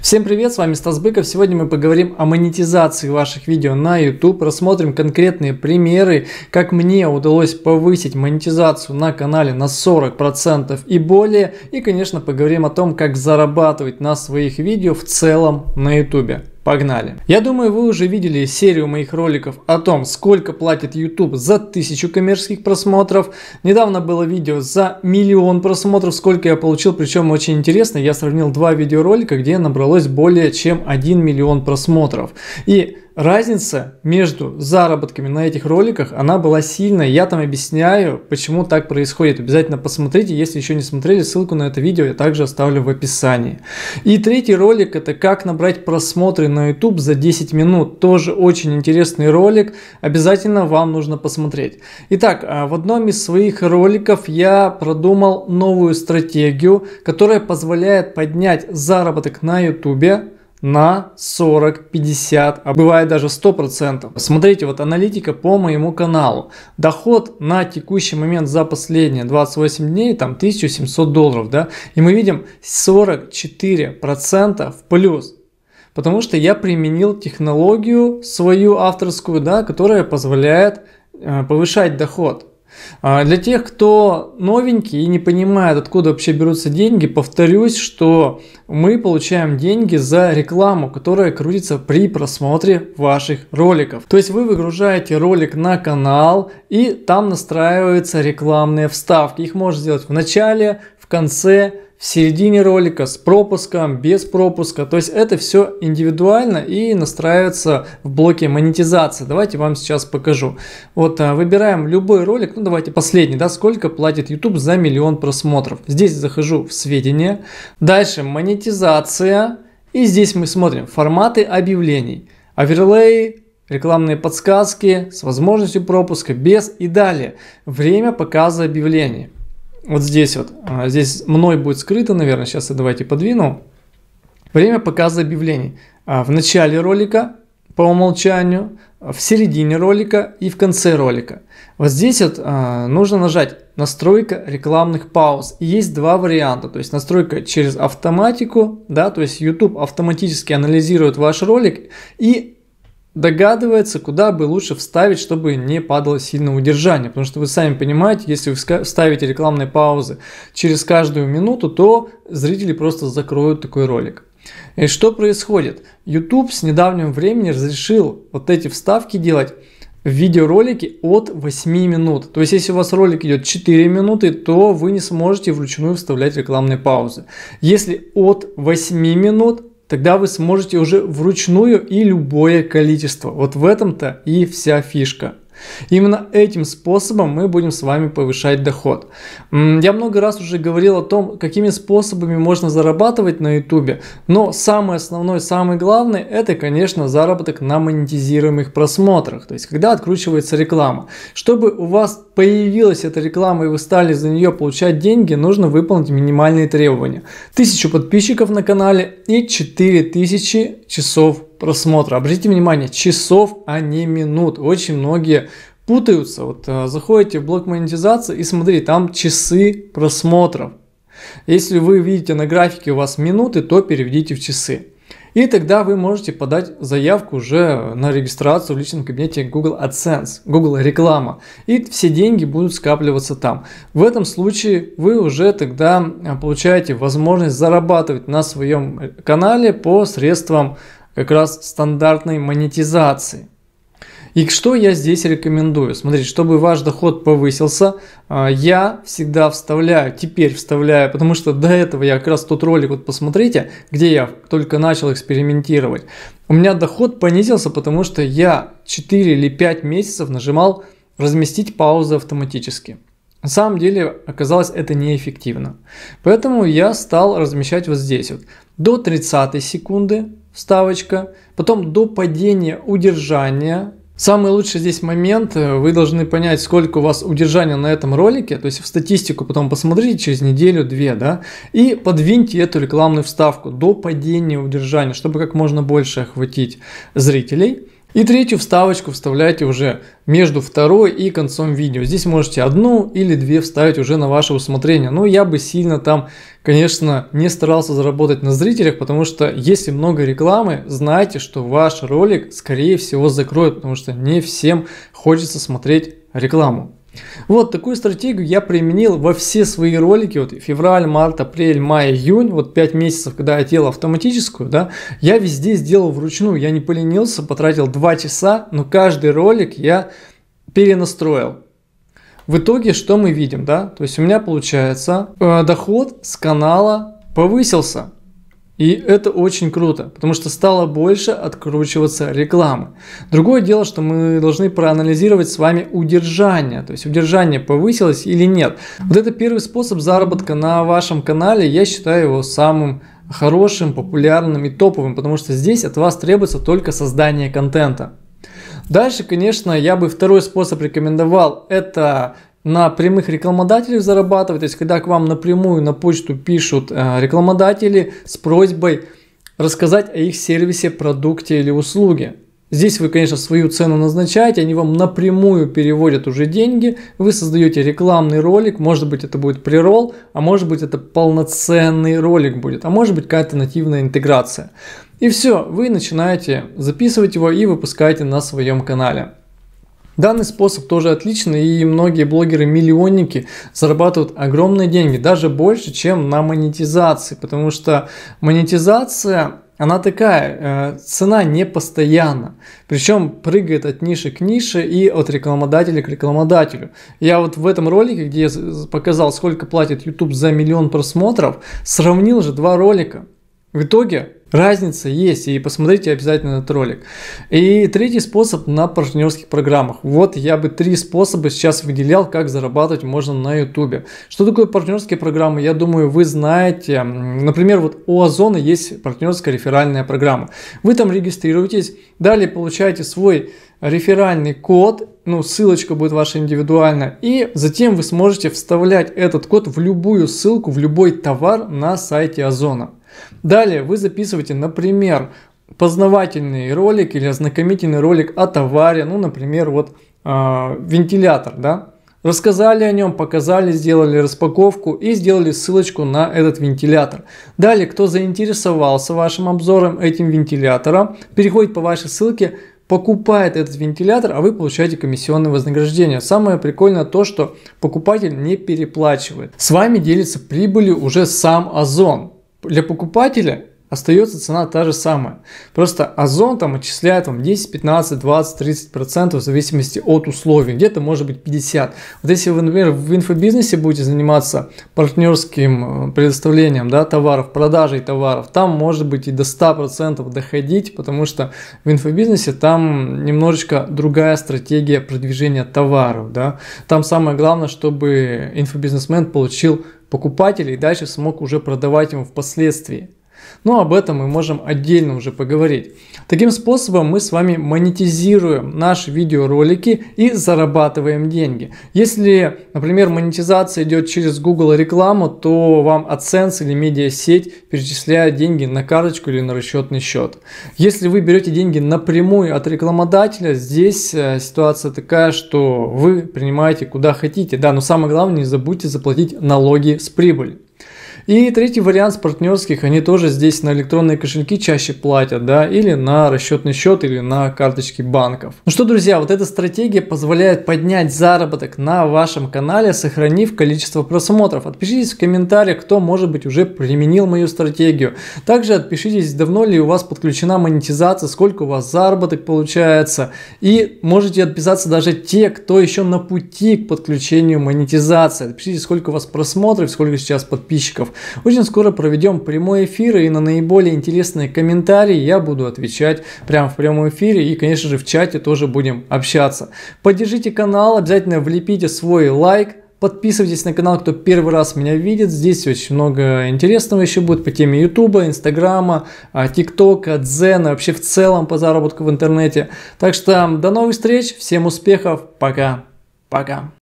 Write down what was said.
Всем привет, с вами Стас Быков. Сегодня мы поговорим о монетизации ваших видео на YouTube, рассмотрим конкретные примеры, как мне удалось повысить монетизацию на канале на 40% и более. И, конечно, поговорим о том, как зарабатывать на своих видео в целом на YouTube. Погнали! Я думаю, вы уже видели серию моих роликов о том, сколько платит YouTube за тысячу коммерческих просмотров. Недавно было видео за миллион просмотров, сколько я получил, причем очень интересно. Я сравнил два видеоролика, где набралось более чем 1 миллион просмотров. И разница между заработками на этих роликах, она была сильная. Я там объясняю, почему так происходит. Обязательно посмотрите, если еще не смотрели, ссылку на это видео я также оставлю в описании. И третий ролик это как набрать просмотры на YouTube за 10 минут. Тоже очень интересный ролик, обязательно вам нужно посмотреть. Итак, а, в одном из своих роликов я продумал новую стратегию, которая позволяет поднять заработок на YouTube на 40, 50, а бывает даже 100%. процентов. Смотрите, вот аналитика по моему каналу. Доход на текущий момент за последние 28 дней там 1700 долларов, да, и мы видим 44% процента в плюс. Потому что я применил технологию свою авторскую, да, которая позволяет э, повышать доход. А, для тех, кто новенький и не понимает, откуда вообще берутся деньги, повторюсь, что мы получаем деньги за рекламу, которая крутится при просмотре ваших роликов. То есть вы выгружаете ролик на канал и там настраиваются рекламные вставки. Их можно сделать в начале, конце, в середине ролика, с пропуском, без пропуска. То есть это все индивидуально и настраивается в блоке монетизации. Давайте вам сейчас покажу. Вот а, выбираем любой ролик, ну давайте последний, да, сколько платит YouTube за миллион просмотров. Здесь захожу в сведения, дальше монетизация и здесь мы смотрим форматы объявлений, оверлей, рекламные подсказки с возможностью пропуска, без и далее, время показа объявлений вот здесь вот, а, здесь мной будет скрыто, наверное, сейчас я давайте подвину. Время показа объявлений. А, в начале ролика по умолчанию, в середине ролика и в конце ролика. Вот здесь вот а, нужно нажать настройка рекламных пауз. И есть два варианта, то есть настройка через автоматику, да, то есть YouTube автоматически анализирует ваш ролик и догадывается, куда бы лучше вставить, чтобы не падало сильно удержание. Потому что вы сами понимаете, если вы вставите рекламные паузы через каждую минуту, то зрители просто закроют такой ролик. И что происходит? YouTube с недавнего времени разрешил вот эти вставки делать в видеоролике от 8 минут. То есть, если у вас ролик идет 4 минуты, то вы не сможете вручную вставлять рекламные паузы. Если от 8 минут, тогда вы сможете уже вручную и любое количество. Вот в этом-то и вся фишка. Именно этим способом мы будем с вами повышать доход. Я много раз уже говорил о том, какими способами можно зарабатывать на YouTube, но самый основной, самый главный это, конечно, заработок на монетизируемых просмотрах, то есть когда откручивается реклама. Чтобы у вас появилась эта реклама и вы стали за нее получать деньги, нужно выполнить минимальные требования. тысячу подписчиков на канале и 4000 часов просмотра. Обратите внимание, часов, а не минут. Очень многие путаются. Вот э, заходите в блок монетизации и смотрите, там часы просмотров. Если вы видите на графике у вас минуты, то переведите в часы. И тогда вы можете подать заявку уже на регистрацию в личном кабинете Google AdSense, Google реклама. И все деньги будут скапливаться там. В этом случае вы уже тогда э, получаете возможность зарабатывать на своем э, канале по средствам как раз стандартной монетизации. И что я здесь рекомендую? Смотрите, чтобы ваш доход повысился, а, я всегда вставляю, теперь вставляю, потому что до этого я как раз тот ролик, вот посмотрите, где я только начал экспериментировать. У меня доход понизился, потому что я 4 или 5 месяцев нажимал разместить паузы автоматически. На самом деле оказалось это неэффективно. Поэтому я стал размещать вот здесь вот. До 30 секунды Вставочка, потом до падения удержания. Самый лучший здесь момент, э, вы должны понять, сколько у вас удержания на этом ролике, то есть в статистику потом посмотрите через неделю-две, да, и подвиньте эту рекламную вставку до падения удержания, чтобы как можно больше охватить зрителей. И третью вставочку вставляйте уже между второй и концом видео. Здесь можете одну или две вставить уже на ваше усмотрение. Но я бы сильно там, конечно, не старался заработать на зрителях, потому что если много рекламы, знайте, что ваш ролик скорее всего закроют, потому что не всем хочется смотреть рекламу. Вот такую стратегию я применил во все свои ролики, вот февраль, март, апрель, май, июнь, вот 5 месяцев, когда я делал автоматическую, да, я везде сделал вручную, я не поленился, потратил 2 часа, но каждый ролик я перенастроил. В итоге что мы видим, да, то есть у меня получается э, доход с канала повысился, и это очень круто, потому что стало больше откручиваться рекламы. Другое дело, что мы должны проанализировать с вами удержание, то есть удержание повысилось или нет. Вот это первый способ заработка на вашем канале, я считаю его самым хорошим, популярным и топовым, потому что здесь от вас требуется только создание контента. Дальше, конечно, я бы второй способ рекомендовал. Это на прямых рекламодателей зарабатывать, то есть когда к вам напрямую на почту пишут э, рекламодатели с просьбой рассказать о их сервисе, продукте или услуге. Здесь вы, конечно, свою цену назначаете, они вам напрямую переводят уже деньги, вы создаете рекламный ролик, может быть это будет прирол, а может быть это полноценный ролик будет, а может быть какая-то нативная интеграция. И все, вы начинаете записывать его и выпускаете на своем канале. Данный способ тоже отличный, и многие блогеры-миллионники зарабатывают огромные деньги, даже больше, чем на монетизации, потому что монетизация она такая, э, цена не постоянна, причем прыгает от ниши к нише и от рекламодателя к рекламодателю. Я вот в этом ролике, где я показал, сколько платит YouTube за миллион просмотров, сравнил же два ролика. В итоге Разница есть, и посмотрите обязательно этот ролик. И третий способ на партнерских программах. Вот я бы три способа сейчас выделял, как зарабатывать можно на YouTube. Что такое партнерские программы, я думаю, вы знаете. Например, вот у Озона есть партнерская реферальная программа. Вы там регистрируетесь, далее получаете свой реферальный код, ну, ссылочка будет ваша индивидуальная, и затем вы сможете вставлять этот код в любую ссылку, в любой товар на сайте Озона. Далее вы записываете, например, познавательный ролик или ознакомительный ролик о товаре, ну, например, вот э, вентилятор, да, Рассказали о нем, показали, сделали распаковку и сделали ссылочку на этот вентилятор. Далее, кто заинтересовался вашим обзором этим вентилятором, переходит по вашей ссылке покупает этот вентилятор, а вы получаете комиссионное вознаграждение. Самое прикольное то, что покупатель не переплачивает. С вами делится прибылью уже сам Озон. Для покупателя остается цена та же самая. Просто Озон там отчисляет вам 10, 15, 20, 30 процентов в зависимости от условий. Где-то может быть 50. Вот если вы, например, в инфобизнесе будете заниматься партнерским э, предоставлением да, товаров, продажей товаров, там может быть и до 100 процентов доходить, потому что в инфобизнесе там немножечко другая стратегия продвижения товаров. Да. Там самое главное, чтобы инфобизнесмен получил покупателей и дальше смог уже продавать ему впоследствии. Но ну, об этом мы можем отдельно уже поговорить. Таким способом мы с вами монетизируем наши видеоролики и зарабатываем деньги. Если, например, монетизация идет через Google рекламу, то вам AdSense или медиасеть перечисляет деньги на карточку или на расчетный счет. Если вы берете деньги напрямую от рекламодателя, здесь э, ситуация такая, что вы принимаете куда хотите. Да, но самое главное, не забудьте заплатить налоги с прибыли. И третий вариант с партнерских, они тоже здесь на электронные кошельки чаще платят, да, или на расчетный счет, или на карточки банков. Ну что, друзья, вот эта стратегия позволяет поднять заработок на вашем канале, сохранив количество просмотров. Отпишитесь в комментариях, кто, может быть, уже применил мою стратегию. Также отпишитесь, давно ли у вас подключена монетизация, сколько у вас заработок получается. И можете отписаться даже те, кто еще на пути к подключению монетизации. Отпишите, сколько у вас просмотров, сколько сейчас подписчиков. Очень скоро проведем прямой эфир, и на наиболее интересные комментарии я буду отвечать прямо в прямом эфире, и, конечно же, в чате тоже будем общаться. Поддержите канал, обязательно влепите свой лайк, Подписывайтесь на канал, кто первый раз меня видит. Здесь очень много интересного еще будет по теме Ютуба, Инстаграма, а, ТикТока, Дзена, вообще в целом по заработку в интернете. Так что до новых встреч, всем успехов, пока, пока.